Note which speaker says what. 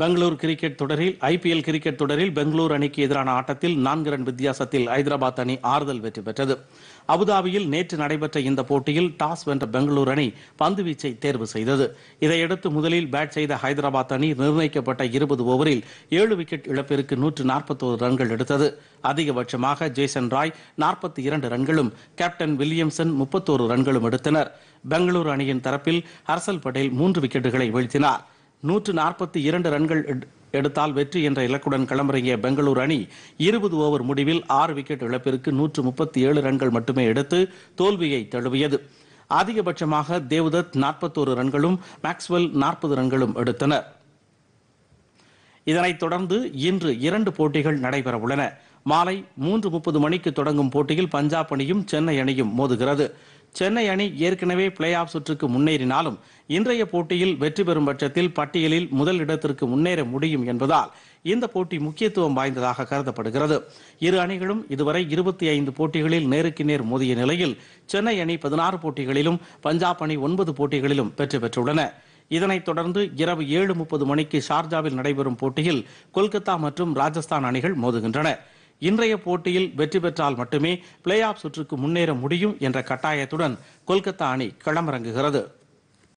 Speaker 1: Bangalore cricket தொடரில் IPL cricket தொடரில் பெங்களூர் அணிக்கு எதிரான ஆட்டத்தில் நான்கு ரன் வித்தியாசத்தில் ஐதராபாத் அணி ஆறுதல் வெற்றி பெற்றது அபுதாபியில் நேற்று நடைபெற்ற இந்த போட்டியில் டாஸ் வென்ற பெங்களூர் அணி பந்து வீச்சை தேர்வு செய்தது இதையடுத்து முதலில் பேட் செய்த ஹைதராபாத் அணி நிர்ணயிக்கப்பட்ட இருபது ஓவரில் ஏழு விக்கெட் இழப்பிற்கு நூற்று நாற்பத்தோரு ரன்கள் எடுத்தது அதிகபட்சமாக ஜேசன் ராய் நாற்பத்தி இரண்டு ரன்களும் கேப்டன் வில்லியம்சன் முப்பத்தோரு ரன்களும் எடுத்தனர் பெங்களூரு அணியின் தரப்பில் ஹர்சல் படேல் மூன்று விக்கெட்டுகளை வீழ்த்தினார் நூற்று நாற்பத்தி இரண்டு ரன்கள் எடுத்தால் வெற்றி என்ற இலக்குடன் களமிறங்கிய பெங்களூர் அணி இருபது ஓவர் முடிவில் ஆறு விக்கெட் இழப்பிற்கு நூற்று முப்பத்தி ஏழு ரன்கள் மட்டுமே எடுத்து தோல்வியை தழுவியது அதிகபட்சமாக தேவ்தத் நாற்பத்தோரு ரன்களும் மேக்ஸ்வெல் நாற்பது ரன்களும் எடுத்தனர் இதனைத் தொடர்ந்து இன்று இரண்டு போட்டிகள் நடைபெற உள்ளன மாலை மூன்று முப்பது மணிக்கு தொடங்கும் போட்டியில் பஞ்சாப் அணியும் சென்னை அணியும் மோதுகிறது சென்னை அணி ஏற்கனவே பிளே ஆஃப் சுற்றுக்கு முன்னேறினாலும் இன்றைய போட்டியில் வெற்றி பெறும் பட்சத்தில் பட்டியலில் முதல் இடத்திற்கு முன்னேற முடியும் என்பதால் இந்த போட்டி முக்கியத்துவம் வாய்ந்ததாக கருதப்படுகிறது இரு அணிகளும் இதுவரை இருபத்தி ஐந்து போட்டிகளில் நேருக்கு நேர் மோதிய நிலையில் சென்னை அணி பதினாறு போட்டிகளிலும் பஞ்சாப் அணி ஒன்பது போட்டிகளிலும் வெற்றி பெற்றுள்ளன இதனைத் தொடர்ந்து இரவு ஏழு முப்பது மணிக்கு ஷார்ஜாவில் நடைபெறும் போட்டியில் கொல்கத்தா மற்றும் ராஜஸ்தான் அணிகள் மோதுகின்றன இன்றைய போட்டியில் வெற்றி பெற்றால் மட்டுமே பிளே ஆஃப் சுற்றுக்கு முன்னேற முடியும் என்ற கட்டாயத்துடன் கொல்கத்தா அணி களமிறங்குகிறது